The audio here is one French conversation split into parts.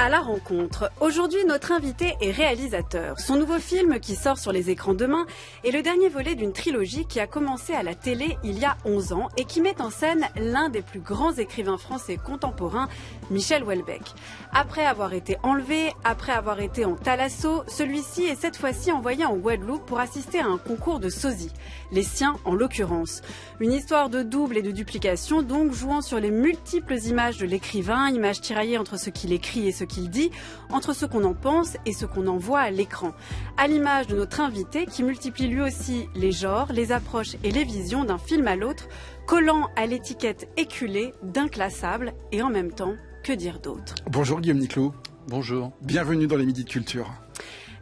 à la rencontre. Aujourd'hui, notre invité est réalisateur. Son nouveau film qui sort sur les écrans demain est le dernier volet d'une trilogie qui a commencé à la télé il y a 11 ans et qui met en scène l'un des plus grands écrivains français contemporains, Michel Houellebecq. Après avoir été enlevé, après avoir été en Talasso, celui-ci est cette fois-ci envoyé en Guadeloupe pour assister à un concours de sosie, les siens en l'occurrence. Une histoire de double et de duplication, donc jouant sur les multiples images de l'écrivain, images tiraillées entre ce qu'il écrit et ce qu'il dit, entre ce qu'on en pense et ce qu'on en voit à l'écran. À l'image de notre invité qui multiplie lui aussi les genres, les approches et les visions d'un film à l'autre, collant à l'étiquette éculée d'inclassable et en même temps, que dire d'autre Bonjour Guillaume Niclou. Bonjour. Bienvenue dans les Midi de Culture.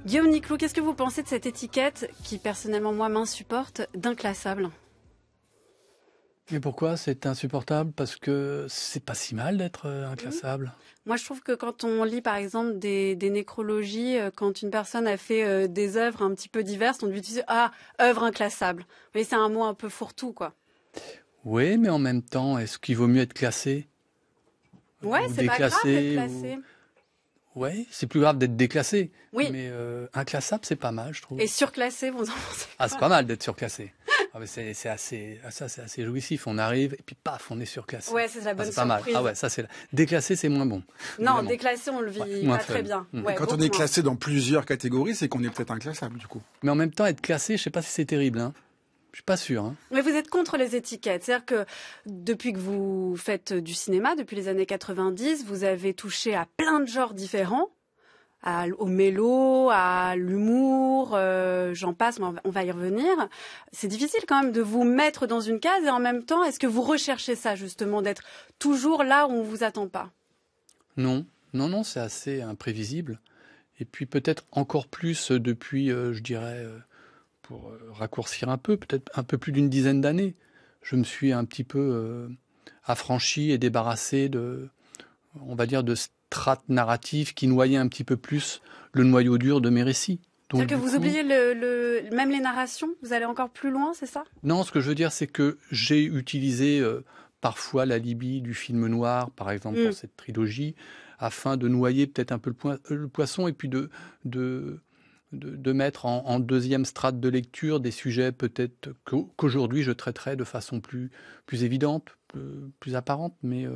Guillaume Niclou, qu'est-ce que vous pensez de cette étiquette qui personnellement moi m'insupporte d'inclassable mais pourquoi c'est insupportable Parce que c'est pas si mal d'être euh, inclassable. Mmh. Moi, je trouve que quand on lit, par exemple, des, nécrologies, euh, quand une personne a fait euh, des œuvres un petit peu diverses, on lui dit ah œuvre inclassable. Mais c'est un mot un peu fourre-tout, quoi. Oui, mais en même temps, est-ce qu'il vaut mieux être classé Ouais, c'est pas grave d'être classé. c'est plus grave d'être déclassé. Oui. Mais inclassable, c'est pas mal, je trouve. Et surclassé, vous en pensez Ah, c'est pas mal d'être surclassé. Ah, c'est, assez, ah, ça, c'est assez jouissif. On arrive et puis paf, on est surclassé. Ouais, c'est la ah, bonne surprise. Ah ouais, ça c'est. Déclassé, c'est moins bon. Non, déclassé, on le vit pas très bien. Mm. quand on est classé dans plusieurs catégories, c'est qu'on est peut-être inclassable du coup. Mais en même temps, être classé, je sais pas si c'est terrible. Hein. Je suis pas sûr. Hein. Mais vous êtes contre les étiquettes. C'est-à-dire que depuis que vous faites du cinéma, depuis les années 90, vous avez touché à plein de genres différents au mélo, à l'humour, euh, j'en passe, mais on va y revenir. C'est difficile quand même de vous mettre dans une case et en même temps, est-ce que vous recherchez ça justement, d'être toujours là où on ne vous attend pas Non, non, non, c'est assez imprévisible. Et puis peut-être encore plus depuis, euh, je dirais, euh, pour raccourcir un peu, peut-être un peu plus d'une dizaine d'années, je me suis un petit peu affranchi et débarrassé de, on va dire, de cette trate narrative qui noyait un petit peu plus le noyau dur de mes récits. C'est-à-dire que vous oubliez le, même les narrations, vous allez encore plus loin, c'est ça Non, ce que je veux dire, c'est que j'ai utilisé euh, parfois la Libye du film noir, par exemple, dans mm. cette trilogie, afin de noyer peut-être un peu le, euh, poisson et puis de, de, de, mettre en, deuxième strate de lecture des sujets peut-être qu'aujourd'hui je traiterai de façon plus, plus évidente, euh, plus, apparente, mais...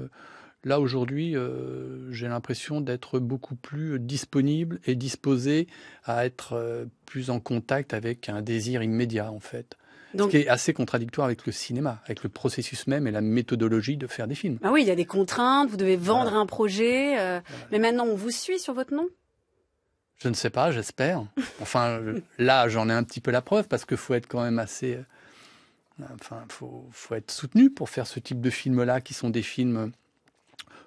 Là, aujourd'hui, euh, j'ai l'impression d'être beaucoup plus disponible et disposé à être euh, plus en contact avec un désir immédiat, en fait. ce qui est assez contradictoire avec le cinéma, avec le processus même et la méthodologie de faire des films. Ah oui, il y a des contraintes, vous devez vendre un projet, euh, mais maintenant on vous suit sur votre nom Je ne sais pas, j'espère. Enfin, là j'en ai un petit peu la preuve parce qu'il faut être quand même assez... Enfin, faut, faut être soutenu pour faire ce type de films-là qui sont des films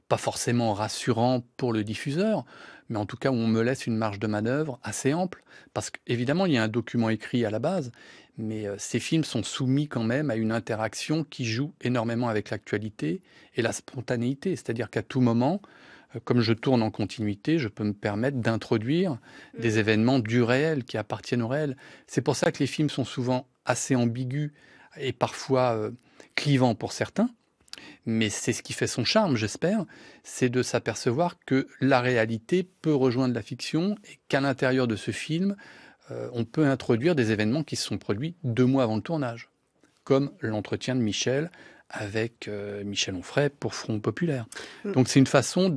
pas forcément rassurant pour le diffuseur, mais en tout cas où on me laisse une marge de manœuvre assez ample, parce qu'évidemment il y a un document écrit à la base, mais euh, ces films sont soumis quand même à une interaction qui joue énormément avec l'actualité et la spontanéité, c'est-à-dire qu'à tout moment, euh, comme je tourne en continuité, je peux me permettre d'introduire mmh. des événements du réel qui appartiennent au réel. C'est pour ça que les films sont souvent assez ambigus et parfois euh, clivants pour certains. Mais c'est ce qui fait son charme, j'espère, c'est de s'apercevoir que la réalité peut rejoindre la fiction et qu'à l'intérieur de ce film, euh, on peut introduire des événements qui se sont produits deux mois avant le tournage, comme l'entretien de Michel avec euh, Michel Onfray pour Front Populaire. Mm. Donc c'est une façon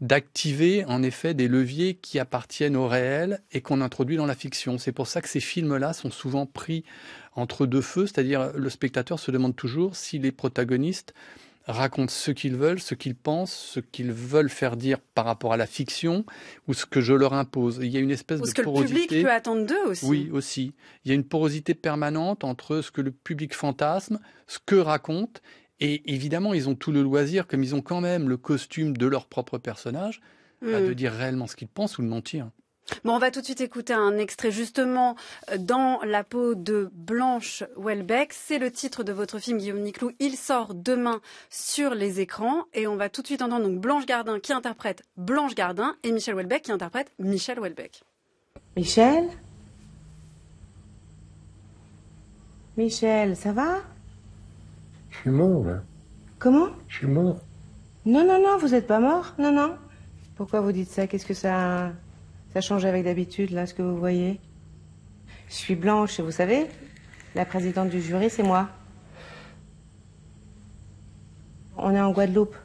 d'activer en effet des leviers qui appartiennent au réel et qu'on introduit dans la fiction. C'est pour ça que ces films-là sont souvent pris entre deux feux, c'est-à-dire le spectateur se demande toujours si les protagonistes racontent ce qu'ils veulent, ce qu'ils pensent, ce qu'ils veulent faire dire par rapport à la fiction ou ce que je leur impose. Il y a une espèce ou ce que le public peut attendre d'eux aussi. Oui, aussi. Il y a une porosité permanente entre ce que le public fantasme, ce que raconte, et évidemment, ils ont tout le loisir, comme ils ont quand même le costume de leur propre personnage, hmm. de dire réellement ce qu'ils pensent ou de mentir. Bon, on va tout de suite écouter un extrait justement euh, dans la peau de Blanche Welbeck. C'est le titre de votre film Guillaume Niclou. Il sort demain sur les écrans et on va tout de suite entendre donc Blanche Gardin qui interprète Blanche Gardin et Michel Welbeck qui interprète Michel Welbeck. Michel Michel, ça va Je suis mort Comment Je suis mort. Non, non, non, vous n'êtes pas mort. Non, non. Pourquoi vous dites ça Qu'est-ce que ça... Ça change avec d'habitude, là, ce que vous voyez. Je suis blanche, et vous savez, la présidente du jury, c'est moi. On est en Guadeloupe.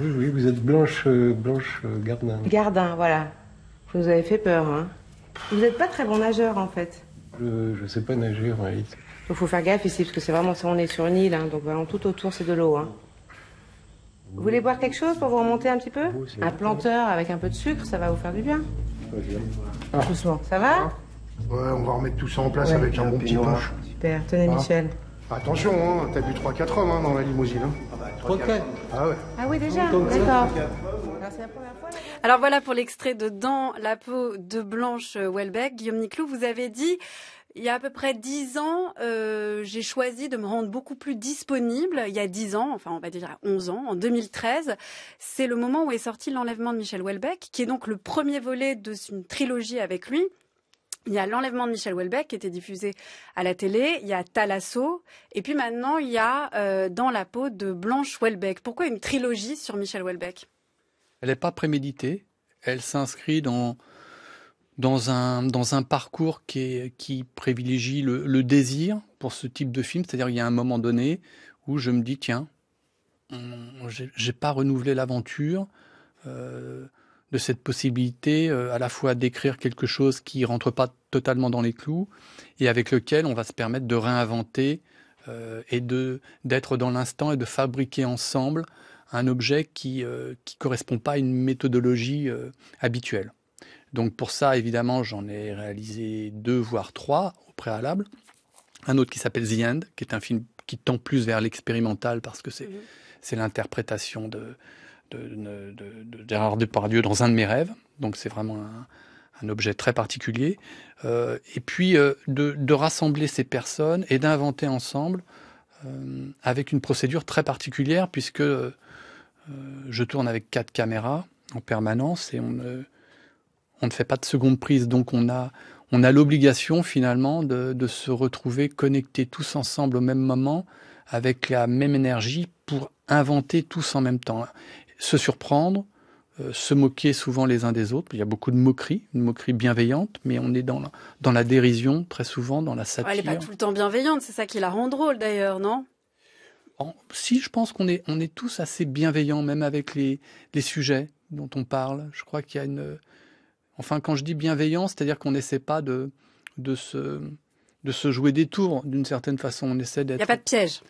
Oui, oui, vous êtes Blanche, euh, Blanche euh, Gardin. Gardin, voilà. Vous avez fait peur, hein. Vous n'êtes pas très bon nageur, en fait. je ne sais pas nager, en réalité. Il faut faire gaffe ici, parce que c'est vraiment ça, on est sur une île, hein, donc tout autour, c'est de l'eau. Hein. Vous voulez boire quelque chose pour vous remonter un petit peu Un planteur avec un peu de sucre, ça va vous faire du bien. Ah. Doucement, ça va ah. Ouais, on va remettre tout ça en place avec un bon petit punch. Super, tenez ah. Michel. Attention, hein, t'as vu 3-4 hommes hein, dans la limousine. Hein. Ah, 3-4 bah, Ah ouais. Ah oui, déjà, d'accord. Alors voilà pour l'extrait de Dans la peau de Blanche Welbeck. Guillaume Niclou, vous avez dit il y a à peu près dix ans, euh, j'ai choisi de me rendre beaucoup plus disponible. Il y a dix ans, enfin on va dire 11 ans, en 2013, c'est le moment où est sorti l'enlèvement de Michel Houellebecq, qui est donc le premier volet de une trilogie avec lui. Il y a l'enlèvement de Michel Houellebecq qui était diffusé à la télé, il y a Talasso, et puis maintenant il y a euh, Dans la peau de Blanche Houellebecq. Pourquoi une trilogie sur Michel Houellebecq Elle n'est pas préméditée, elle s'inscrit dans dans un, parcours qui, privilégie le, désir pour ce type de film. C'est-à-dire qu'il y a un moment donné où je me dis, tiens, n'ai pas renouvelé l'aventure euh, de cette possibilité euh, à la fois d'écrire quelque chose qui ne rentre pas totalement dans les clous et avec lequel on va se permettre de réinventer euh, et de d'être dans l'instant et de fabriquer ensemble un objet qui ne correspond pas à une méthodologie habituelle. Donc pour ça, évidemment, j'en ai réalisé deux, voire trois au préalable. Un autre qui s'appelle The End, qui est un film qui tend plus vers l'expérimental parce que c'est mhm. l'interprétation de, de, Depardieu dans un de mes rêves. Donc c'est vraiment un, objet très particulier. Euh, et puis euh, de, rassembler ces personnes et d'inventer ensemble euh, avec une procédure très particulière puisque je tourne avec quatre caméras en permanence et on on ne fait pas de seconde prise, donc on a, on a l'obligation finalement de, se retrouver connectés tous ensemble au même moment, avec la même énergie, pour inventer tous en même temps. Se surprendre, euh, se moquer souvent les uns des autres. Il y a beaucoup de moqueries, une moquerie bienveillante, mais on est dans la, dans la dérision très souvent, dans la satire. elle n'est pas tout le temps bienveillante, c'est ça qui la rend drôle d'ailleurs, non si je pense qu'on est, on est tous assez bienveillants, même avec les, les sujets dont on parle. Je crois qu'il y a une, Enfin, quand je dis bienveillant, c'est-à-dire qu'on n'essaie pas de, de, se, de se jouer des tours d'une certaine façon. On essaie d'être. Il n'y a pas de piège.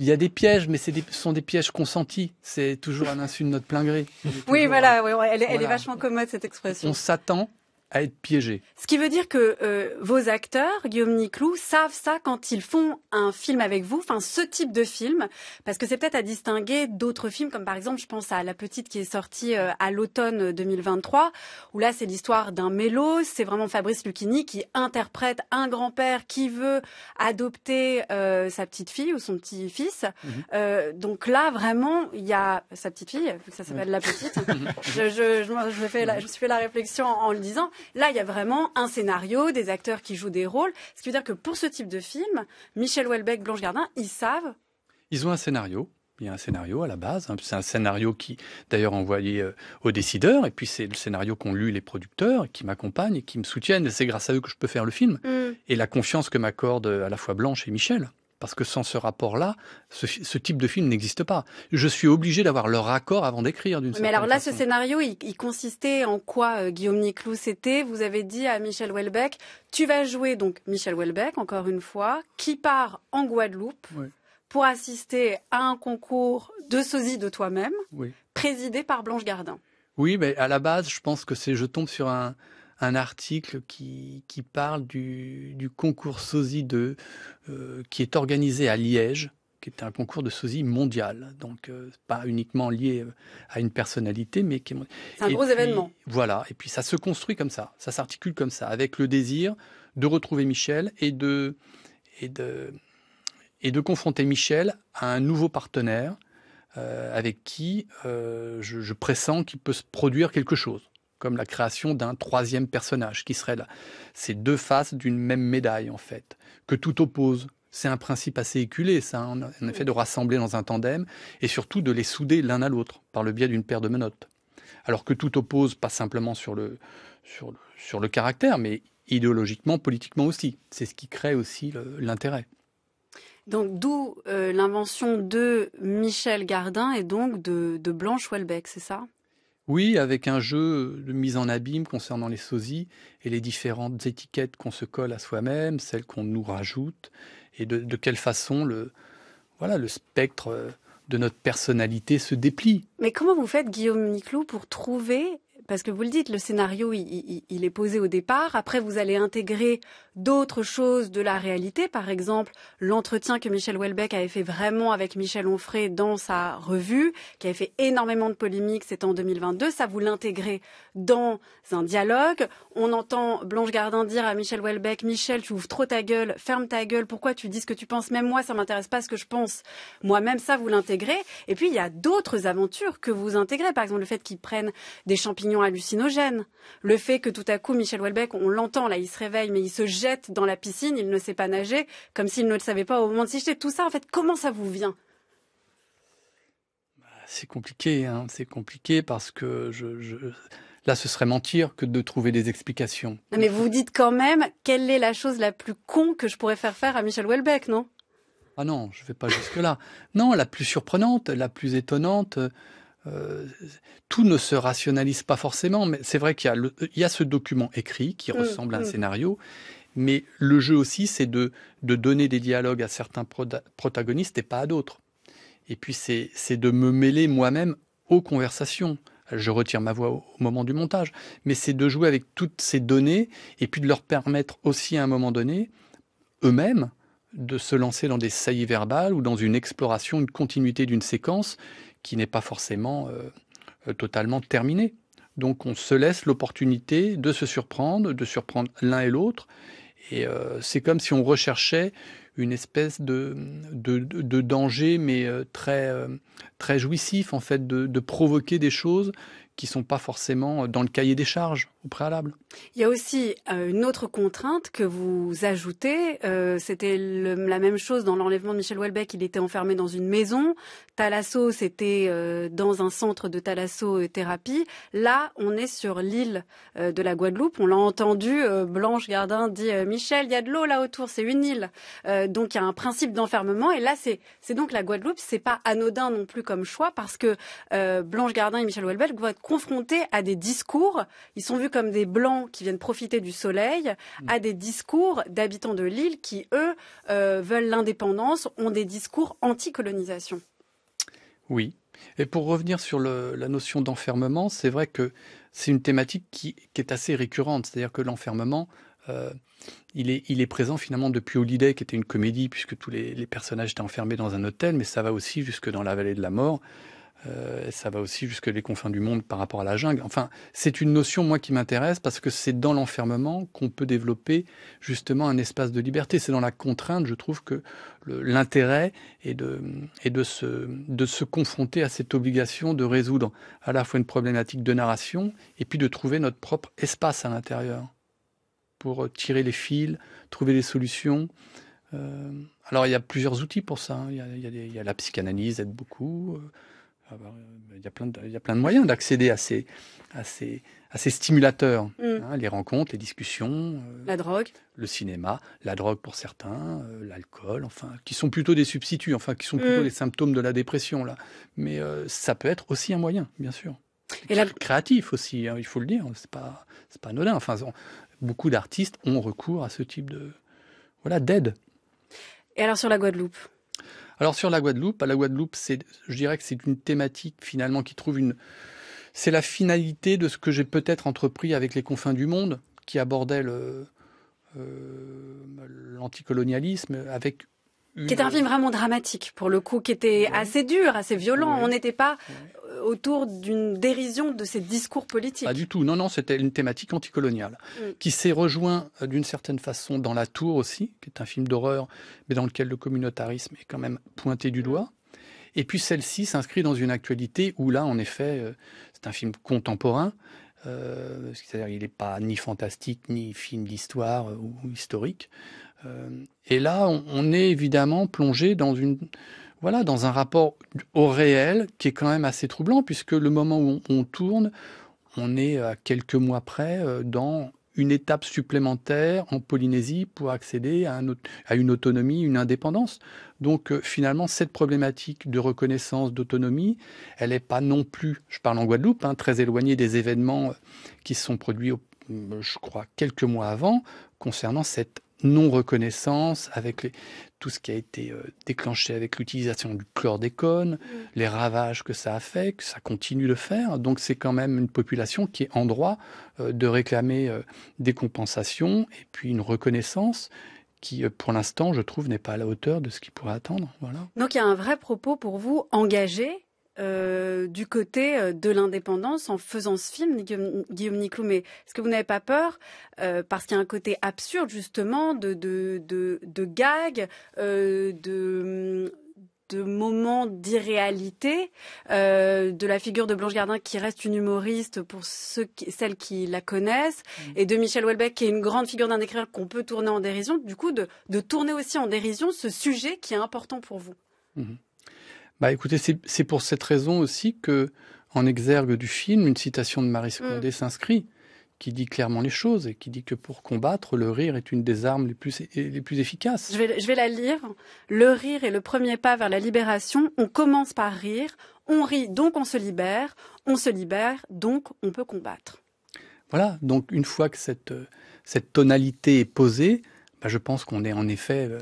Il y a des pièges, mais ce sont des pièges consentis. C'est toujours à l'insu de notre plein gré. Oui, voilà, elle, est vachement commode cette expression. On s'attend à être piégé. Ce qui veut dire que euh, vos acteurs, Guillaume Niclou, savent ça quand ils font un film avec vous, enfin ce type de film, parce que c'est peut-être à distinguer d'autres films, comme par exemple, je pense à La Petite qui est sortie euh, à l'automne 2023, où là c'est l'histoire d'un mélo, c'est vraiment Fabrice Lucchini qui interprète un grand-père qui veut adopter euh, sa petite fille ou son petit-fils. Mhm. donc là vraiment, il y a sa petite fille, vu que ça s'appelle La Petite, je, je, je, fais la, suis fait la réflexion en le disant, Là, il y a vraiment un scénario, des acteurs qui jouent des rôles. Ce qui veut dire que pour ce type de film, Michel Houellebecq, Blanche Gardin, ils savent. Ils ont un scénario. Il y a un scénario à la base. Hein. C'est un scénario qui, d'ailleurs, envoyé euh, aux décideurs. Et puis, c'est le scénario qu'ont lu les producteurs, qui m'accompagnent, et qui me soutiennent. c'est grâce à eux que je peux faire le film. Mm. Et la confiance que m'accordent euh, à la fois Blanche et Michel. Parce que sans ce rapport-là, ce, type de film n'existe pas. Je suis obligé d'avoir leur accord avant d'écrire d'une Mais alors là, ce scénario, il, consistait en quoi, euh, Guillaume Niclou C'était, vous avez dit à Michel Welbeck, tu vas jouer donc Michel Welbeck, encore une fois, qui part en Guadeloupe. Pour assister à un concours de sosie de toi-même, présidé par Blanche Gardin. Oui, mais à la base, je pense que c'est je tombe sur un, un article qui, qui parle du, du, concours SOSI 2 euh, qui est organisé à Liège, qui est un concours de SOSI mondial, donc euh, pas uniquement lié euh, à une personnalité, mais qui est... C'est un gros événement. Voilà, et puis ça se construit comme ça, ça s'articule comme ça, avec le désir de retrouver Michel et de... Et de et de confronter Michel à un nouveau partenaire avec qui je, pressens qu'il peut se produire quelque chose comme la création d'un troisième personnage qui serait là. C'est deux faces d'une même médaille, en fait, que tout oppose. C'est un principe assez éculé, ça, en effet de rassembler dans un tandem et surtout de les souder l'un à l'autre par le biais d'une paire de menottes. Alors que tout oppose, pas simplement sur le, sur caractère, mais idéologiquement, politiquement aussi. C'est ce qui crée aussi l'intérêt. Donc d'où euh, l'invention de Michel Gardin et donc de, de Blanche Houellebecq, c'est ça oui, avec un jeu de mise en abîme concernant les sosies et les différentes étiquettes qu'on se colle à soi-même, celles qu'on nous rajoute, et de, quelle façon le, voilà, le spectre de notre personnalité se déplie. Mais comment vous faites, Guillaume Niclou, pour trouver parce que vous le dites, le scénario, il, est posé au départ. Après, vous allez intégrer d'autres choses de la réalité. Par exemple, l'entretien que Michel Houellebecq avait fait vraiment avec Michel Onfray dans sa revue, qui avait fait énormément de polémiques, c'était en 2022. Ça, vous l'intégrez dans un dialogue. On entend Blanche Gardin dire à Michel Houellebecq, Michel, tu ouvres trop ta gueule, ferme ta gueule, pourquoi tu dis ce que tu penses Même moi, ça m'intéresse pas ce que je pense. Moi-même, ça, vous l'intégrez. Et puis, il y a d'autres aventures que vous intégrez. Par exemple, le fait qu'ils prennent des champignons hallucinogène. Le fait que tout à coup, Michel Houellebecq, on l'entend, là, il se réveille, mais il se jette dans la piscine, il ne sait pas nager, comme s'il ne le savait pas au moment de s'y jeter. Tout ça, en fait, comment ça vous vient bah, C'est compliqué, hein. c'est compliqué parce que Là, ce serait mentir que de trouver des explications. mais vous dites quand même, quelle est la chose la plus con que je pourrais faire faire à Michel Houellebecq, non Ah non, je ne vais pas jusque-là. Non, la plus surprenante, la plus étonnante, tout ne se rationalise pas forcément, mais c'est vrai qu'il y, a ce document écrit qui mm, ressemble à un mm. scénario, mais le jeu aussi, c'est de, donner des dialogues à certains protagonistes et pas à d'autres. Et puis, c'est, de me mêler moi-même aux conversations. Je retire ma voix au moment du montage, mais c'est de jouer avec toutes ces données et puis de leur permettre aussi à un moment donné, eux-mêmes, de se lancer dans des saillies verbales ou dans une exploration, une continuité d'une séquence qui n'est pas forcément euh, euh, totalement terminée. Donc on se laisse l'opportunité de se surprendre, de surprendre l'un et l'autre. Et euh, c'est comme si on recherchait une espèce de, de, danger, mais euh, très, euh, très jouissif, en fait, de, provoquer des choses qui ne sont pas forcément euh, dans le cahier des charges au préalable. Il y a aussi une autre contrainte que vous ajoutez. C'était la même chose dans l'enlèvement de Michel Houellebecq. Il était enfermé dans une maison. Talasso, c'était dans un centre de thalasso-thérapie. Là, on est sur l'île de la Guadeloupe. On l'a entendu, Blanche Gardin dit Michel, il y a de l'eau là autour, c'est une île donc il y a un principe d'enfermement. Et là, c'est donc la Guadeloupe. C'est pas anodin non plus comme choix parce que euh, Blanche Gardin et Michel Houellebecq vont être confrontés à des discours. Ils sont vus comme des blancs qui viennent profiter du soleil, à des discours d'habitants de l'île qui, eux, euh, veulent l'indépendance, ont des discours anti-colonisation. Oui. Et pour revenir sur la notion d'enfermement, c'est vrai que c'est une thématique qui, est assez récurrente. C'est-à-dire que l'enfermement, euh, il, est, il présent finalement depuis Holiday, qui était une comédie, puisque tous les, personnages étaient enfermés dans un hôtel, mais ça va aussi jusque dans la vallée de la mort. Euh, ça va aussi jusque les confins du monde par rapport à la jungle. Enfin, c'est une notion, moi, qui m'intéresse parce que c'est dans l'enfermement qu'on peut développer justement un espace de liberté. C'est dans la contrainte, je trouve, que l'intérêt est, de, de se confronter à cette obligation de résoudre à la fois une problématique de narration et puis de trouver notre propre espace à l'intérieur pour euh, tirer les fils, trouver des solutions. Euh, alors, il y a plusieurs outils pour ça. Hein. Il y a, la psychanalyse, aide beaucoup. Euh, il y a plein de, plein de moyens d'accéder à ces, ces, stimulateurs. Mm. Hein. les rencontres, les discussions. la drogue. Le cinéma, la drogue pour certains, l'alcool, enfin, qui sont plutôt des substituts, enfin, qui sont plutôt mm. les symptômes de la dépression, là. Mais ça peut être aussi un moyen, bien sûr. Et Créatif aussi, hein, il faut le dire. C'est pas, c'est pas anodin. Enfin, beaucoup d'artistes ont recours à ce type de voilà d'aide. Et alors sur la Guadeloupe Alors sur la Guadeloupe, la Guadeloupe, c'est, je dirais que c'est une thématique finalement qui trouve une, c'est la finalité de ce que j'ai peut-être entrepris avec les confins du monde qui abordait le euh, l'anticolonialisme avec qui est un mm. film vraiment dramatique, pour le coup, qui était assez dur, assez violent. On n'était pas euh, autour d'une dérision de ces discours politiques. Pas du tout. Non, non, c'était une thématique anticoloniale mm. qui s'est rejoint euh, d'une certaine façon dans La Tour aussi, qui est un film d'horreur, mais dans lequel le communautarisme est quand même pointé du doigt. Et puis celle-ci s'inscrit dans une actualité où là, en effet, euh, c'est un film contemporain. C'est-à-dire, il n'est pas ni fantastique, ni film d'histoire ou historique. Euh, et là, on, est évidemment plongé dans une, voilà, dans un rapport au réel qui est quand même assez troublant, puisque le moment où on, tourne, on est à quelques mois près euh, dans une étape supplémentaire en Polynésie pour accéder à, une autonomie, une indépendance. Donc euh, finalement, cette problématique de reconnaissance d'autonomie, elle n'est pas non plus, je parle en Guadeloupe, hein, très éloignée des événements qui se sont produits, je crois, quelques mois avant, concernant cette non-reconnaissance, avec tout ce qui a été euh, déclenché avec l'utilisation du chlordécone, mm. les ravages que ça a fait, que ça continue de faire. Donc c'est quand même une population qui est en droit euh, de réclamer euh, des compensations et puis une reconnaissance qui, pour l'instant, je trouve, n'est pas à la hauteur de ce qu'il pourrait attendre. Voilà. Donc il y a un vrai propos pour vous engager euh, du côté euh, de l'indépendance en faisant ce film, Guillaume, Guillaume Niclou. Mais est-ce que vous n'avez pas peur euh, Parce qu'il y a un côté absurde, justement, de, de, gags, de moments d'irréalité de la figure de Blanche Gardin qui reste une humoriste pour celles qui la connaissent mm. et de Michel Houellebecq qui est une grande figure d'un écrivain qu'on peut tourner en dérision du coup de, tourner aussi en dérision ce sujet qui est important pour vous mm-hmm. Bah écoutez, c'est pour cette raison aussi que, en exergue du film, une citation de Marie Condé mm. s'inscrit, qui dit clairement les choses et qui dit que pour combattre, le rire est une des armes les plus, les plus efficaces. Je vais, je vais la lire. Le rire est le premier pas vers la libération. On commence par rire, on rit donc on se libère, on se libère donc on peut combattre. Voilà, donc une fois que cette, euh, cette tonalité est posée, bah, je pense qu'on est en effet euh,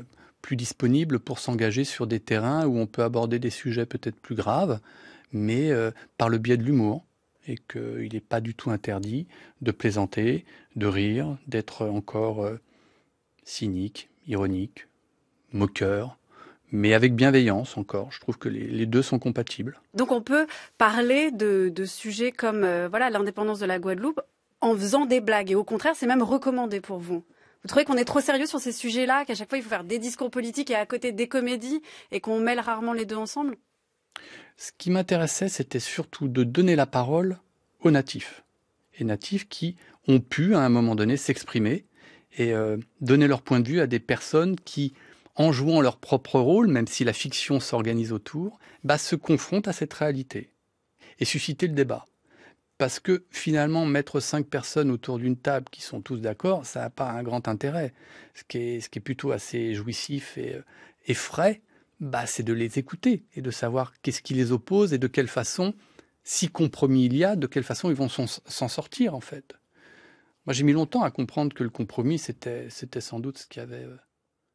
plus disponible pour s'engager sur des terrains où on peut aborder des sujets peut-être plus graves, mais euh, par le biais de l'humour, et qu'il n'est pas du tout interdit de plaisanter, de rire, d'être encore euh, cynique, ironique, moqueur, mais avec bienveillance encore. Je trouve que les, deux sont compatibles. Donc on peut parler de, sujets comme euh, voilà l'indépendance de la Guadeloupe en faisant des blagues. Et au contraire, c'est même recommandé pour vous. Vous trouvez qu'on est trop sérieux sur ces sujets-là, qu'à chaque fois il faut faire des discours politiques et à côté des comédies et qu'on mêle rarement les deux ensemble Ce qui m'intéressait, c'était surtout de donner la parole aux natifs. Et natifs qui ont pu, à un moment donné, s'exprimer et euh, donner leur point de vue à des personnes qui, en jouant leur propre rôle, même si la fiction s'organise autour, bah, se confrontent à cette réalité et susciter le débat. Parce que finalement, mettre cinq personnes autour d'une table qui sont tous d'accord, ça n'a pas un grand intérêt. Ce qui est, plutôt assez jouissif euh, et, frais, bah, c'est de les écouter et de savoir qu'est-ce qui les oppose et de quelle façon, si compromis il y a, de quelle façon ils vont s'en sortir en fait. Moi, j'ai mis longtemps à comprendre que le compromis, c'était, c'était sans doute ce qu'il y avait. Euh,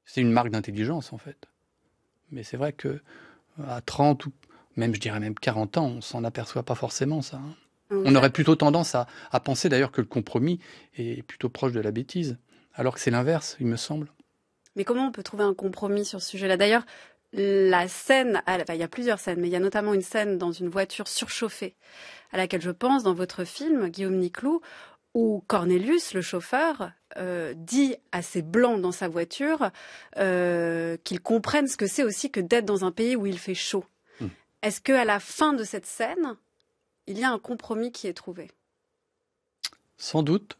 c'est une marque d'intelligence en fait. Mais c'est vrai que à 30 ou même, je dirais même 40 ans, on s'en aperçoit pas forcément ça. Hein. Ah on aurait plutôt tendance à, penser d'ailleurs que le compromis est plutôt proche de la bêtise, alors que c'est l'inverse, il me semble. Mais comment on peut trouver un compromis sur ce sujet-là D'ailleurs, la scène, il y a plusieurs scènes, mais il y a notamment une scène dans une voiture surchauffée, à laquelle je pense dans votre film, Guillaume Niclou, où Cornelius, le chauffeur, euh, dit à ses blancs dans sa voiture euh, qu'ils comprennent ce que c'est aussi que d'être dans un pays où il fait chaud. Hmm. Est-ce qu'à la fin de cette scène, il y a un compromis qui est trouvé. Sans doute.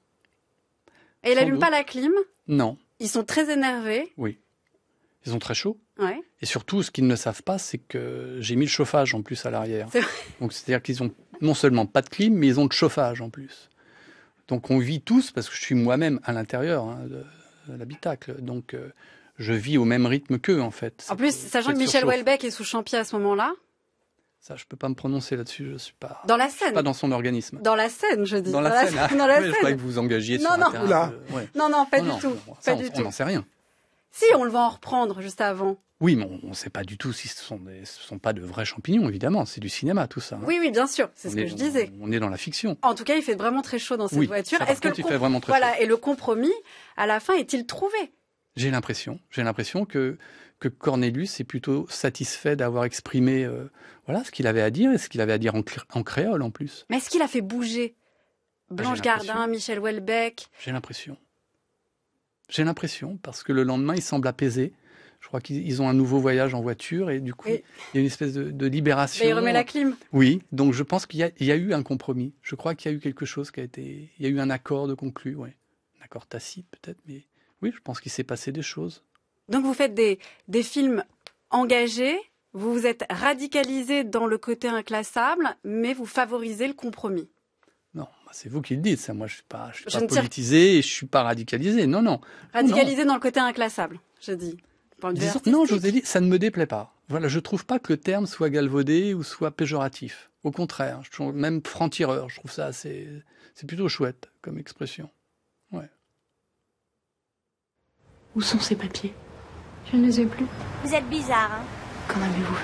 Et il n'allume pas la clim Non. Ils sont très énervés. Oui. Ils ont très chaud. Ouais. Et surtout, ce qu'ils ne savent pas, c'est que j'ai mis le chauffage en plus à l'arrière. Donc c'est-à-dire qu'ils ont non seulement pas de clim, mais ils ont de chauffage en plus. Donc on vit tous, parce que je suis moi-même à l'intérieur hein, de, l'habitacle. Donc euh, je vis au même rythme qu'eux en fait. En plus, sachant que Michel Houellebecq est sous champier à ce moment-là, ça, je peux pas me prononcer là-dessus, je ne suis pas. Dans la scène. Pas dans son organisme. Dans la scène, je dis. Dans la, scène. Ah, je que vous vous engagiez non, sur euh, non. non, pas du tout. on, n'en sait rien. Si, on le va en reprendre juste avant. Oui, mais on ne sait pas du tout si ce sont sont pas de vrais champignons, évidemment. C'est du cinéma, tout ça. Hein. Oui, oui, bien sûr. C'est ce que je disais. On, est dans la fiction. En tout cas, il fait vraiment très chaud dans cette voiture. Est-ce que tu fais vraiment très chaud. Voilà. Et le compromis, à la fin, est-il trouvé J'ai l'impression. J'ai l'impression que que Cornelius est plutôt satisfait d'avoir exprimé euh, voilà ce qu'il avait à dire et ce qu'il avait à dire en, créole en plus. Mais est-ce qu'il a fait bouger ah, Blanche Gardin, Michel Houellebecq J'ai l'impression. J'ai l'impression parce que le lendemain, il semble apaisé. Je crois qu'ils ont un nouveau voyage en voiture et du coup, il y a une espèce de, libération. il remet la clim. Oui, donc je pense qu'il y, a eu un compromis. Je crois qu'il y a eu quelque chose qui a été. Il y a eu un accord de conclu, Un accord tacite peut-être, mais oui, je pense qu'il s'est passé des choses. Donc vous faites des, films engagés, vous vous êtes radicalisé dans le côté inclassable, mais vous favorisez le compromis. Non, bah, c'est vous qui le dites, ça. Moi, je ne suis pas, je politisé, je ne suis pas radicalisé. Non, non. Radicalisé dans le côté inclassable, je dis. non, je vous ai dit, ça ne me déplaît pas. Voilà, je trouve pas que le terme soit galvaudé ou soit péjoratif. Au contraire, je trouve même franc-tireur. Je trouve ça assez, c'est plutôt chouette comme expression. Où sont ces papiers je ne sais plus. Vous êtes bizarre, hein Comment avez-vous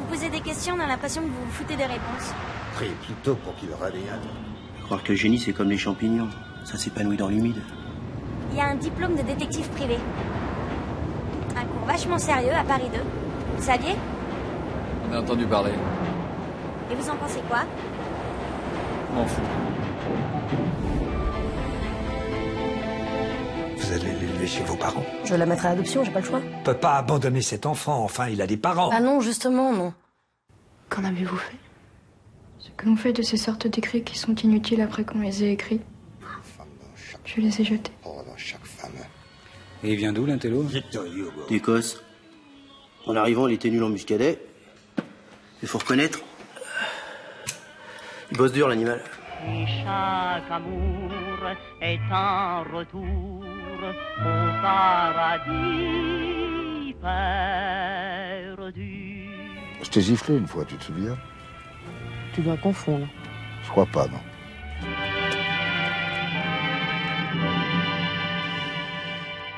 Vous posez des questions, on l'impression que vous vous foutez des réponses. Priez plutôt pour qu'il réveillade. Croire que le génie, c'est comme les champignons. Ça s'épanouit dans l'humide. Il y a un diplôme de détective privé. Un cours vachement sérieux à Paris 2. Vous saviez On a entendu parler. Et vous en pensez quoi M'en fout. vous allez l'élever chez vos parents. Je la mettrai à l'adoption, j'ai pas le choix. On peut pas abandonner cet enfant, enfin, il a des parents. Ah non, justement, non. Qu'en avez-vous fait Ce que l'on fait de ces sortes d'écrits qui sont inutiles après qu'on les ait écrits. Je les ai jetés. Oh, Et il vient d'où l'intello D'Écosse. En arrivant, il était nul en muscadet. Il faut reconnaître. Il bosse dur l'animal. Et chaque amour est un retour au paradis perdu. Je t'ai giflé une fois, tu te souviens Tu dois confondre. Je crois pas, non.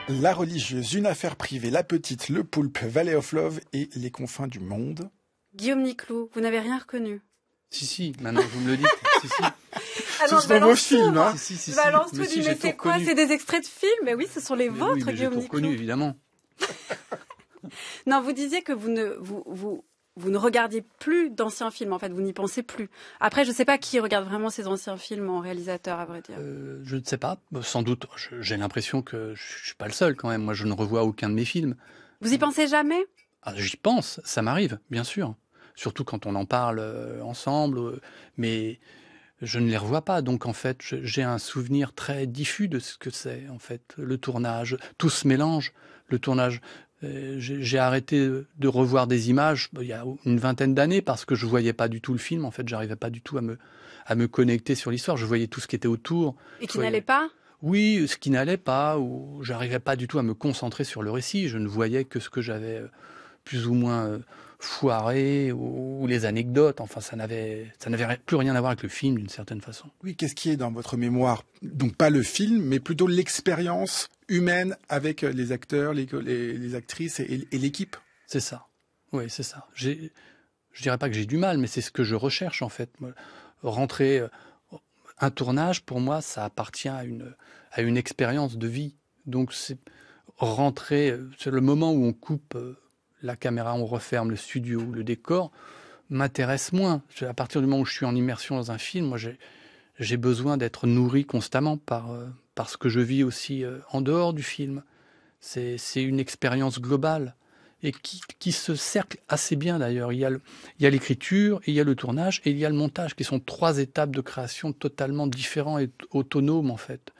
La religieuse, une affaire privée, la petite, le poulpe, Valley of Love et les confins du monde. Guillaume Niclou, vous n'avez rien reconnu. Si, si, maintenant vous me le dites. si, si. balance, ah vos vos balance tout, mais c'est quoi C'est des extraits de films Mais oui, ce sont les mais vôtres, oui, Guillaume connu, évidemment. non, vous disiez que vous ne, vous, ne regardiez plus d'anciens films, en fait, vous n'y pensez plus. Après, je ne sais pas qui regarde vraiment ces anciens films en réalisateur, à vrai dire. Euh, je ne sais pas, bah, sans doute. J'ai l'impression que je ne suis pas le seul quand même. Moi, je ne revois aucun de mes films. Vous y pensez jamais ah, J'y pense, ça m'arrive, bien sûr. Surtout quand on en parle euh, ensemble. Euh, mais je ne les revois pas. Donc en fait, j'ai un souvenir très diffus de ce que c'est en fait le tournage. Tout se mélange. Le tournage, euh, j'ai arrêté de revoir des images bah, il y a une vingtaine d'années parce que je voyais pas du tout le film. En fait, j'arrivais pas du tout à me à me connecter sur l'histoire. Je voyais tout ce qui était autour. Et qui n'allait pas. Oui, ce qui n'allait pas, ou j'arrivais pas du tout à me concentrer sur le récit. Je ne voyais que ce que j'avais euh, plus ou moins euh, foiré, ou, les anecdotes. Enfin, ça n'avait ça n'avait plus rien à voir avec le film d'une certaine façon. Oui, qu'est-ce qui est dans votre mémoire Donc pas le film, mais plutôt l'expérience humaine avec euh, les acteurs, les, les, actrices et, l'équipe. C'est ça. Oui, c'est ça. J'ai je dirais pas que j'ai du mal, mais c'est ce que je recherche en fait. Rentrer euh, un tournage, pour moi, ça appartient à une, à une expérience de vie. Donc, c'est rentrer, euh, c'est le moment où on coupe la caméra, on referme le studio, ou le décor, m'intéresse moins. À partir du moment où je suis en immersion dans un film, moi j'ai besoin d'être nourri constamment euh, par, ce que je vis aussi euh, en dehors du film. C'est une expérience globale et qui, se cercle assez bien d'ailleurs. Il y a l'écriture, il y a le tournage et il y a le montage, qui sont trois étapes de création totalement différentes et autonomes en fait,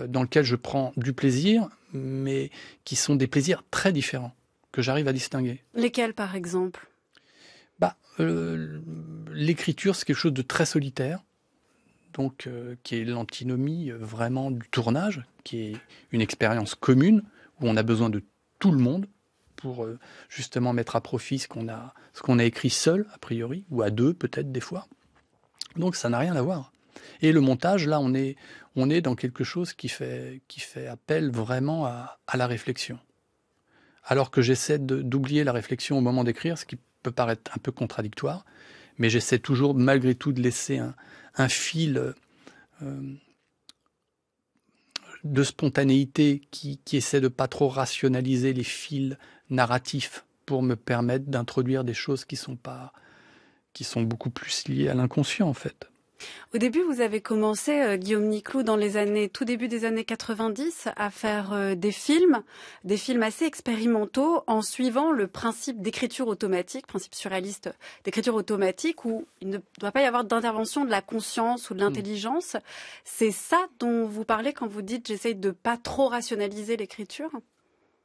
euh, dans lesquelles je prends du plaisir, mais qui sont des plaisirs très différents que j'arrive à distinguer. Lesquels, par exemple bah, euh, L'écriture, c'est quelque chose de très solitaire, donc euh, qui est l'antinomie euh, vraiment du tournage, qui est une expérience commune où on a besoin de tout le monde pour justement mettre à profit ce qu'on a, écrit seul, a priori, ou à deux peut-être des fois. Donc ça n'a rien à voir. Et le montage, là, on est, on est dans quelque chose qui fait, appel vraiment à la réflexion alors que j'essaie d'oublier la réflexion au moment d'écrire, ce qui peut paraître un peu contradictoire, mais j'essaie toujours malgré tout de laisser un, fil euh, de spontanéité qui, qui essaie de pas trop rationaliser les fils narratifs pour me permettre d'introduire des choses qui sont pas qui sont beaucoup plus liées à l'inconscient en fait. Au début, vous avez commencé, euh, Guillaume Niclou, dans les années, tout début des années 90, à faire euh, des films, des films assez expérimentaux, en suivant le principe d'écriture automatique, principe surréaliste d'écriture automatique, où il ne doit pas y avoir d'intervention de la conscience ou de l'intelligence. Mm. C'est ça dont vous parlez quand vous dites j'essaye de ne pas trop rationaliser l'écriture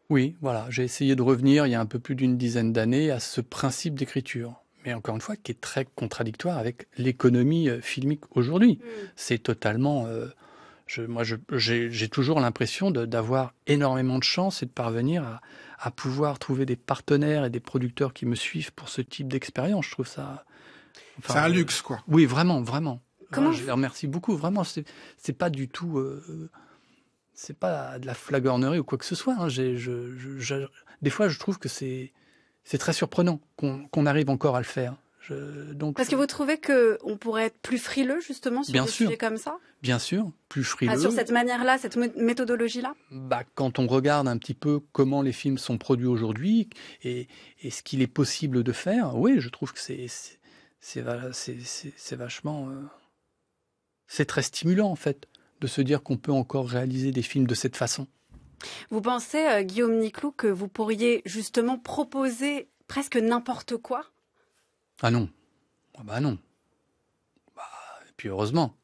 Oui, voilà, j'ai essayé de revenir il y a un peu plus d'une dizaine d'années à ce principe d'écriture et encore une fois, qui est très contradictoire avec l'économie euh, filmique aujourd'hui. Mm. C'est totalement... Euh, je, moi, j'ai toujours l'impression d'avoir énormément de chance et de parvenir à, pouvoir trouver des partenaires et des producteurs qui me suivent pour ce type d'expérience. Je trouve ça... c'est un luxe, quoi. Oui, vraiment, vraiment. Comment je les remercie beaucoup. Vraiment, c'est pas du tout. Euh, c'est pas de la flagornerie ou quoi que ce soit. Hein. je, des fois, je trouve que c'est c'est très surprenant qu'on arrive encore à le faire. donc, Parce que euh, vous trouvez qu'on pourrait être plus frileux justement sur Bien des comme ça Bien sûr, plus ah, frileux. sur cette manière-là, cette méthodologie-là bah, Quand on regarde un petit peu comment les films sont produits aujourd'hui et, ce qu'il est possible de faire, oui, je trouve que c'est vachement... Euh, c'est très stimulant en fait de se dire qu'on peut encore réaliser des films de cette façon. Vous pensez, euh, Guillaume Niclou, que vous pourriez justement proposer presque n'importe quoi Ah non. Ah bah non. Bah, et puis heureusement.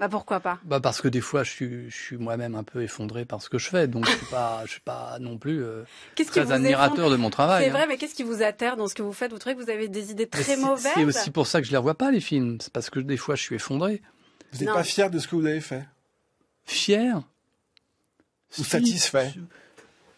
Bah pourquoi pas Bah parce que des fois je suis, moi-même un peu effondré par ce que je fais, donc je suis pas, suis pas non plus euh, très admirateur de mon travail. C'est vrai, hein. mais qu'est-ce qui vous atterre dans ce que vous faites Vous trouvez que vous avez des idées très mauvaises C'est aussi pour ça que je ne les revois pas les films, c'est parce que des fois je suis effondré. Vous n'êtes pas fier de ce que vous avez fait Fier satisfait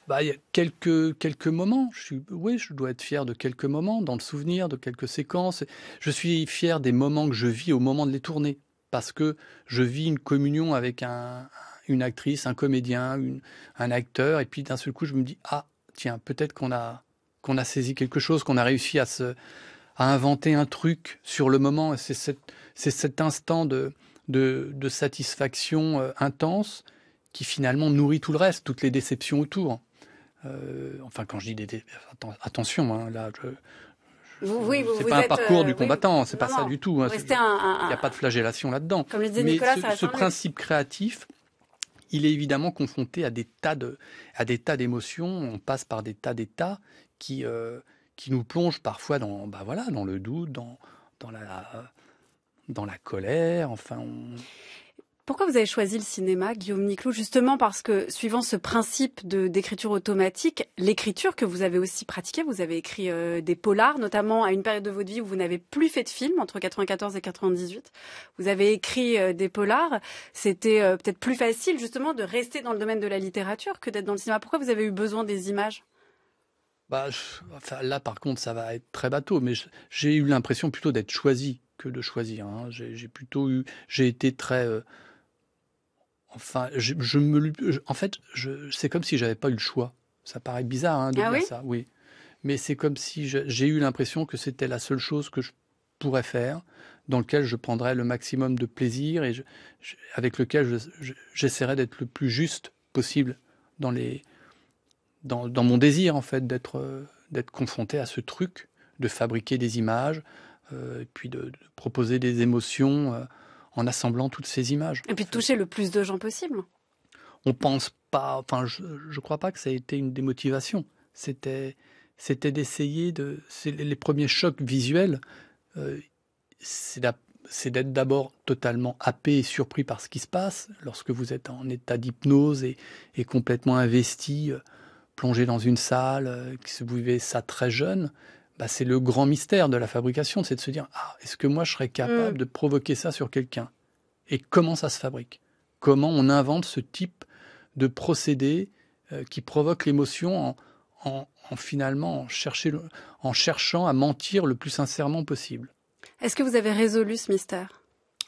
bah, il y a quelques, quelques moments. Je suis, oui, je dois être fier de quelques moments, dans le souvenir, de quelques séquences. Je suis fier des moments que je vis au moment de les tourner, parce que je vis une communion avec un, une actrice, un comédien, une, un acteur, et puis d'un seul coup, je me dis ah tiens, peut-être qu'on a qu'on a saisi quelque chose, qu'on a réussi à se à inventer un truc sur le moment. C'est cet, instant de, de, de satisfaction euh, intense qui finalement nourrit tout le reste, toutes les déceptions autour. Euh, enfin, quand je dis des, dé... attention, hein, là, je, oui, c'est pas un parcours euh, du combattant, c'est pas ça du tout. Hein, il n'y a pas de flagellation là-dedans. Mais ce, principe créatif, il est évidemment confronté à des tas de, à des tas d'émotions. On passe par des tas d'états qui, euh, qui nous plongent parfois dans, bah voilà, dans le doute, dans, dans la, dans la colère. Enfin, pourquoi vous avez choisi le cinéma, Guillaume Niclou Justement parce que, suivant ce principe de d'écriture automatique, l'écriture que vous avez aussi pratiquée, vous avez écrit euh, des polars, notamment à une période de votre vie où vous n'avez plus fait de films, entre 94 et 98. Vous avez écrit euh, des polars. C'était euh, peut-être plus facile, justement, de rester dans le domaine de la littérature que d'être dans le cinéma. Pourquoi vous avez eu besoin des images bah, enfin, là, par contre, ça va être très bateau, mais j'ai eu l'impression plutôt d'être choisi que de choisir. Hein. J'ai plutôt eu, j'ai été très Enfin, je, me, en fait, c'est comme si j'avais pas eu le choix. Ça paraît bizarre hein, de ah dire ça, oui. Mais c'est comme si j'ai eu l'impression que c'était la seule chose que je pourrais faire, dans lequel je prendrais le maximum de plaisir et avec lequel j'essaierais d'être le plus juste possible dans les, dans, mon désir en fait d'être euh, d'être confronté à ce truc, de fabriquer des images, euh, et puis de, proposer des émotions. Euh, en assemblant toutes ces images. Et puis de toucher le plus de gens possible. On pense pas, enfin, je ne crois pas que ça a été une démotivation. C'était, c'était d'essayer de, les premiers chocs visuels. Euh, c'est d'être d'abord totalement happé et surpris par ce qui se passe lorsque vous êtes en état d'hypnose et, et, complètement investi, euh, plongé dans une salle, euh, qui se vivez ça très jeune. Bah, c'est le grand mystère de la fabrication, c'est de se dire ah, est-ce que moi je serais capable mm. de provoquer ça sur quelqu'un Et comment ça se fabrique Comment on invente ce type de procédé euh, qui provoque l'émotion en, finalement chercher en cherchant à mentir le plus sincèrement possible Est-ce que vous avez résolu ce mystère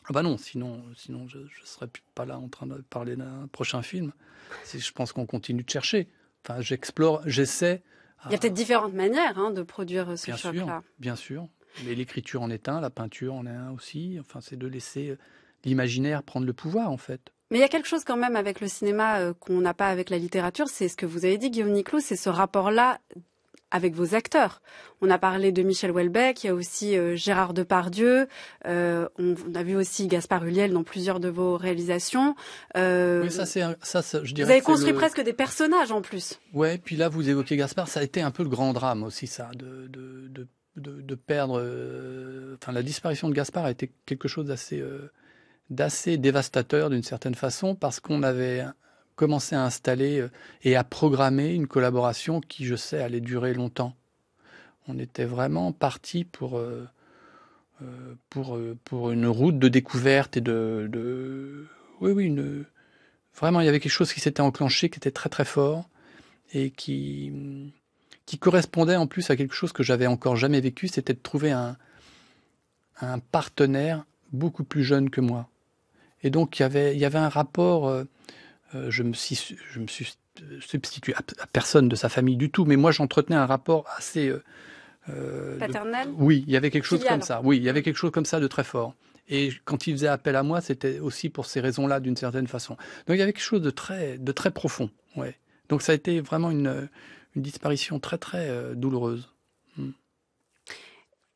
ah bah non, sinon, sinon je ne serais pas là en train de parler d'un prochain film. Je pense qu'on continue de chercher. Enfin, j'explore, j'essaie il y a peut-être différentes manières hein, de produire euh, ce choc-là. Bien sûr, mais l'écriture en est un, la peinture en est un aussi. Enfin, c'est de laisser euh, l'imaginaire prendre le pouvoir, en fait. Mais il y a quelque chose quand même avec le cinéma euh, qu'on n'a pas avec la littérature, c'est ce que vous avez dit, Guillaume Niclou, c'est ce rapport-là avec vos acteurs. On a parlé de Michel Houellebecq, il y a aussi euh, Gérard Depardieu, euh, on, a vu aussi Gaspard Huliel dans plusieurs de vos réalisations. Euh, ça je Vous avez construit presque des personnages en plus. Ouais, puis là vous évoquez Gaspard, ça a été un peu le grand drame aussi ça, de, de perdre. Enfin, la disparition de Gaspard a été quelque chose d'assez d'assez dévastateur d'une certaine façon parce qu'on avait commencer à installer euh, et à programmer une collaboration qui, je sais, allait durer longtemps. On était vraiment parti pour, euh, euh, pour, pour une route de découverte et de... Oui, oui, une... vraiment, il y avait quelque chose qui s'était enclenché, qui était très très fort et qui, mm, qui correspondait en plus à quelque chose que j'avais encore jamais vécu, c'était de trouver un, partenaire beaucoup plus jeune que moi. Et donc, il y avait, il y avait un rapport... Euh, je me suis, je me suis substitué à, personne de sa famille du tout, mais moi j'entretenais un rapport assez euh, euh, paternel. oui, il y avait quelque chose comme ça. Oui, il y avait quelque chose comme ça de très fort. Et quand il faisait appel à moi, c'était aussi pour ces raisons-là, d'une certaine façon. Donc il y avait quelque chose de très, de très profond. Ouais. Donc ça a été vraiment une, une disparition très, très douloureuse. Hmm.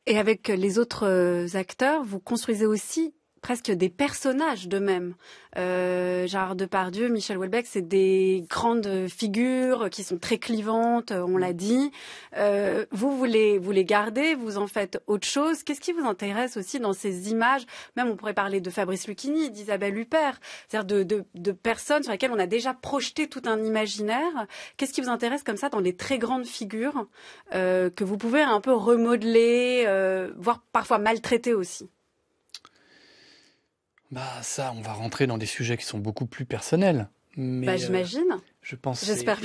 Et avec les autres acteurs, vous construisez aussi presque des personnages d'eux-mêmes. Euh, Gérard Depardieu, Michel Houellebecq, c'est des grandes figures qui sont très clivantes, euh, on l'a mm. dit. Euh, vous, vous les, vous les gardez, vous en faites autre chose. Qu'est-ce qui vous intéresse aussi dans ces images Même on pourrait parler de Fabrice Lucchini, d'Isabelle Huppert, c'est-à-dire de, personnes sur lesquelles on a déjà projeté tout un imaginaire. Qu'est-ce qui vous intéresse comme ça dans les très grandes figures euh, que vous pouvez un peu remodeler, voire parfois maltraiter aussi bah, ça, on va rentrer dans des sujets qui sont beaucoup plus personnels. Bah, euh, j'imagine. je pense. J'espère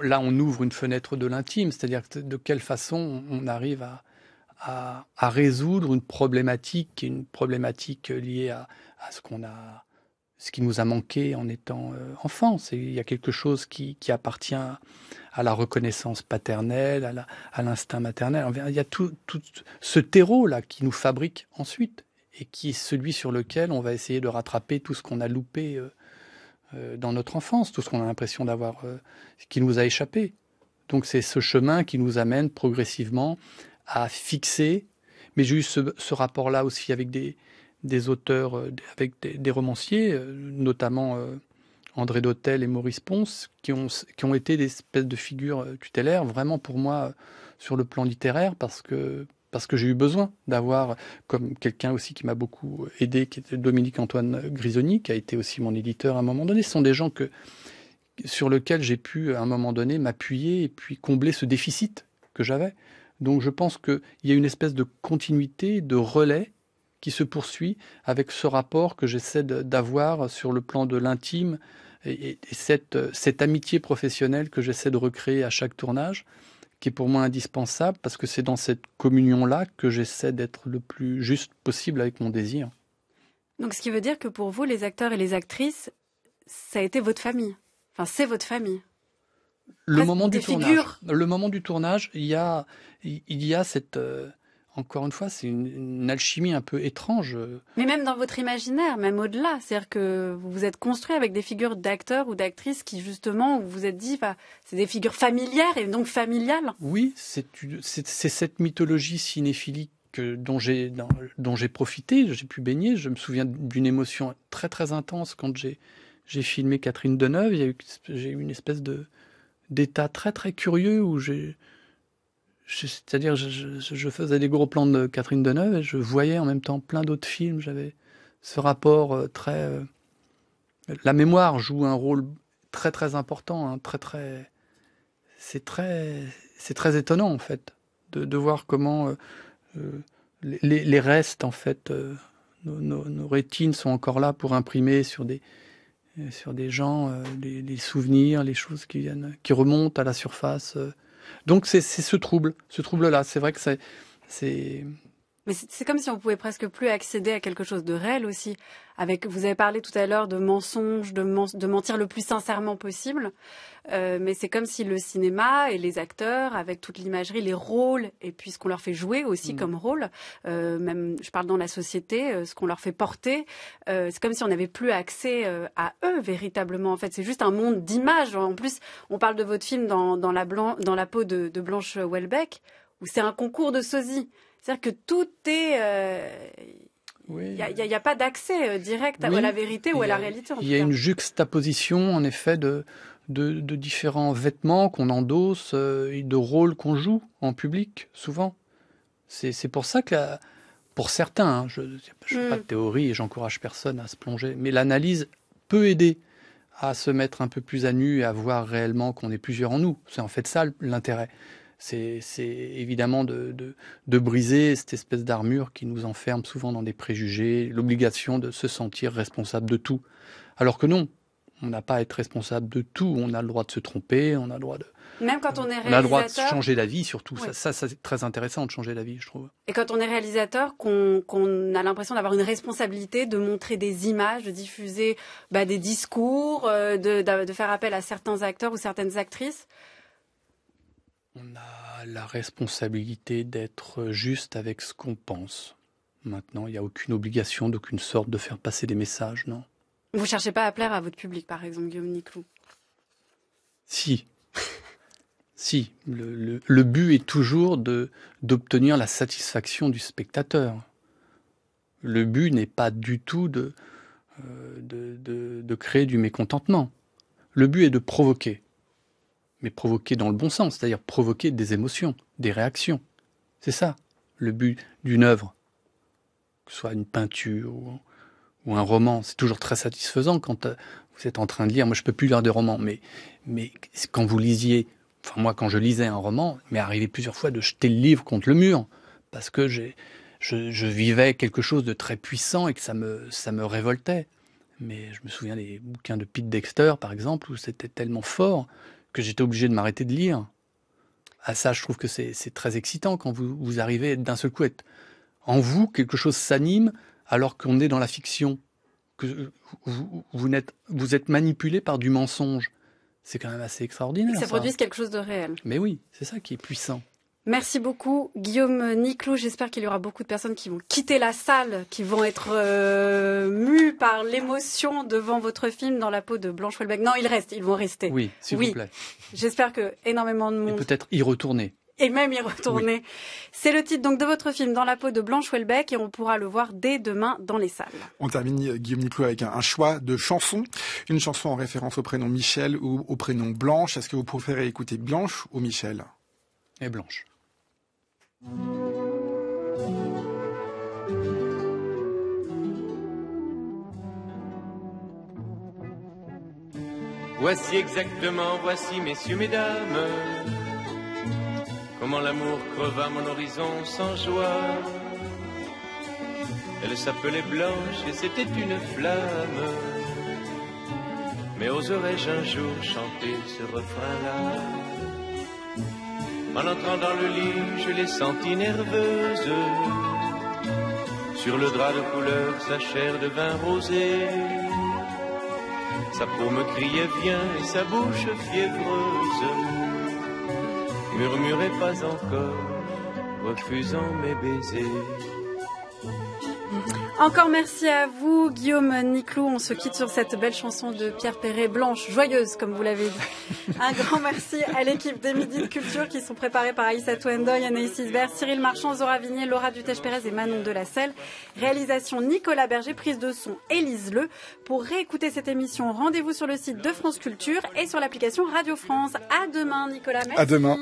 là, on ouvre une fenêtre de l'intime, c'est-à-dire de quelle façon on arrive à, résoudre une problématique, une problématique euh, liée à, ce qu'on a, ce qui nous a manqué en étant euh, enfant. enfant. Il y a quelque chose qui, appartient à la reconnaissance paternelle, à l'instinct maternel. Il y a tout, tout ce terreau là qui nous fabrique ensuite et qui est celui sur lequel on va essayer de rattraper tout ce qu'on a loupé euh, euh, dans notre enfance, tout ce qu'on a l'impression d'avoir, euh, qui nous a échappé. Donc c'est ce chemin qui nous amène progressivement à fixer, mais j'ai eu ce, rapport-là aussi avec des, des auteurs, avec des, romanciers, notamment André Dautel et Maurice Pons, qui ont, qui ont été des espèces de figures tutélaires, vraiment pour moi, sur le plan littéraire, parce que parce que j'ai eu besoin d'avoir, comme quelqu'un aussi qui m'a beaucoup aidé, qui était Dominique-Antoine Grisoni, qui a été aussi mon éditeur à un moment donné. Ce sont des gens que, sur lesquels j'ai pu, à un moment donné, m'appuyer et puis combler ce déficit que j'avais. Donc je pense qu'il y a une espèce de continuité, de relais qui se poursuit avec ce rapport que j'essaie d'avoir sur le plan de l'intime et, cette amitié professionnelle que j'essaie de recréer à chaque tournage qui pour moi indispensable parce que c'est dans cette communion-là que j'essaie d'être le plus juste possible avec mon désir. Donc ce qui veut dire que pour vous, les acteurs et les actrices, ça a été votre famille. Enfin, c'est votre famille. Le moment du tournage. Le moment du tournage, il y a, il y a cette, euh, encore une fois, c'est une, alchimie un peu étrange. Euh. Mais même dans votre imaginaire, même au-delà, c'est-à-dire que vous vous êtes construit avec des figures d'acteurs ou d'actrices qui, justement, vous vous êtes dit, c'est des figures familières et donc familiales. Oui, c'est cette mythologie cinéphilique euh, dont j'ai dont j'ai profité, j'ai pu baigner. Je me souviens d'une émotion très très intense quand j'ai filmé Catherine Deneuve. J'ai eu, une espèce de d'état très très curieux où j'ai c'est-à-dire, je, je, faisais des gros plans de Catherine Deneuve et je voyais en même temps plein d'autres films. J'avais ce rapport euh, très. Euh, la mémoire joue un rôle très très important, hein, très très. C'est très, c'est très étonnant en fait de, de voir comment euh, les, restes en fait, nos, rétines sont encore là pour imprimer sur des sur des gens les, les, souvenirs, les choses qui viennent, qui remontent à la surface. Donc c'est ce trouble, ce trouble-là. C'est vrai que c'est mais c'est comme si on pouvait presque plus accéder à quelque chose de réel aussi. Avec, vous avez parlé tout à l'heure de mensonges, de, de, mentir le plus sincèrement possible. Euh, mais c'est comme si le cinéma et les acteurs, avec toute l'imagerie, les rôles, et puis ce qu'on leur fait jouer aussi mm. comme rôle, euh, même, je parle dans la société, euh, ce qu'on leur fait porter, c'est comme si on n'avait plus accès à eux véritablement. En fait, c'est juste un monde d'images. En plus, on parle de votre film dans, la, dans la peau de, de Blanche Welbeck où c'est un concours de sosie. C'est-à-dire que tout est... Euh, il n'y a, pas d'accès euh, direct à, la vérité ou à la réalité. il y a une juxtaposition, en effet, de, de, différents vêtements qu'on endosse et euh, de rôles qu'on joue en public, souvent. C'est pour ça que, pour certains, hein, je n'ai fais pas hmm. de théorie et j'encourage personne à se plonger, mais l'analyse peut aider à se mettre un peu plus à nu et à voir réellement qu'on est plusieurs en nous. C'est en fait ça l'intérêt c'est évidemment de, briser cette espèce d'armure qui nous enferme souvent dans des préjugés, l'obligation de se sentir responsable de tout. Alors que non, on n'a pas à être responsable de tout, on a le droit de se tromper, on a le droit de... Même quand on droit de changer d'avis surtout, ça, c'est très intéressant de changer d'avis, je trouve. Et quand on est réalisateur, qu'on a l'impression d'avoir une responsabilité de montrer des images, de diffuser bah, des discours, euh, de faire appel à certains acteurs ou certaines actrices on a la responsabilité d'être juste avec ce qu'on pense. Maintenant, il n'y a aucune obligation d'aucune sorte de faire passer des messages, non Vous cherchez pas à plaire à votre public, par exemple, Guillaume Niclou Si. si. Le, but est toujours de, d'obtenir la satisfaction du spectateur. Le but n'est pas du tout de, euh, de, de créer du mécontentement. Le but est de provoquer mais provoquer dans le bon sens, c'est-à-dire provoquer des émotions, des réactions. C'est ça le but d'une œuvre, que ce soit une peinture ou, un roman. C'est toujours très satisfaisant quand euh, vous êtes en train de lire. Moi, je peux plus lire des romans, mais, quand vous lisiez, enfin moi, quand je lisais un roman, il m'est arrivé plusieurs fois de jeter le livre contre le mur parce que je, vivais quelque chose de très puissant et que ça me, ça me révoltait. Mais je me souviens des bouquins de Pete Dexter, par exemple, où c'était tellement fort que j'étais obligé de m'arrêter de lire. À ah, ça, je trouve que c'est très excitant quand vous, vous arrivez d'un seul coup être en vous, quelque chose s'anime alors qu'on est dans la fiction, que vous, êtes, vous êtes manipulé par du mensonge. C'est quand même assez extraordinaire. ça, ça, produise quelque chose de réel. Mais oui, c'est ça qui est puissant. Merci beaucoup, Guillaume Niclou. J'espère qu'il y aura beaucoup de personnes qui vont quitter la salle, qui vont être euh, mues par l'émotion devant votre film dans la peau de Blanche Houellebecq. Non, ils restent, ils vont rester. Oui, s'il vous plaît. J'espère que énormément de monde. peut-être y retourner et même y retourner. C'est le titre donc de votre film Dans la peau de Blanche Houellebecq et on pourra le voir dès demain dans les salles. On termine Guillaume Niclou avec un, choix de chansons. Une chanson en référence au prénom Michel ou au prénom Blanche. Est-ce que vous préférez écouter Blanche ou Michel Et Blanche. Voici exactement, voici messieurs, mesdames, comment l'amour creva mon horizon sans joie. Elle s'appelait Blanche et c'était une flamme. Mais oserais-je un jour chanter ce refrain-là en entrant dans le lit, je l'ai sentie nerveuse. Sur le drap de couleur, sa chair devint rosée, Sa peau me criait viens et sa bouche fiévreuse murmurait pas encore, refusant mes baisers. Encore merci à vous, Guillaume Niclou. On se quitte sur cette belle chanson de Pierre Perret, blanche, joyeuse, comme vous l'avez dit. Un grand merci à l'équipe des Midi de Culture qui sont préparés par Aïssa Touendoy, Anaïs Isbert, Cyril Marchand, Zora Vignier, Laura Dutèche-Pérez et Manon selle Réalisation Nicolas Berger, prise de son Élise Le. Pour réécouter cette émission, rendez-vous sur le site de France Culture et sur l'application Radio France. À demain, Nicolas. Merci. À demain.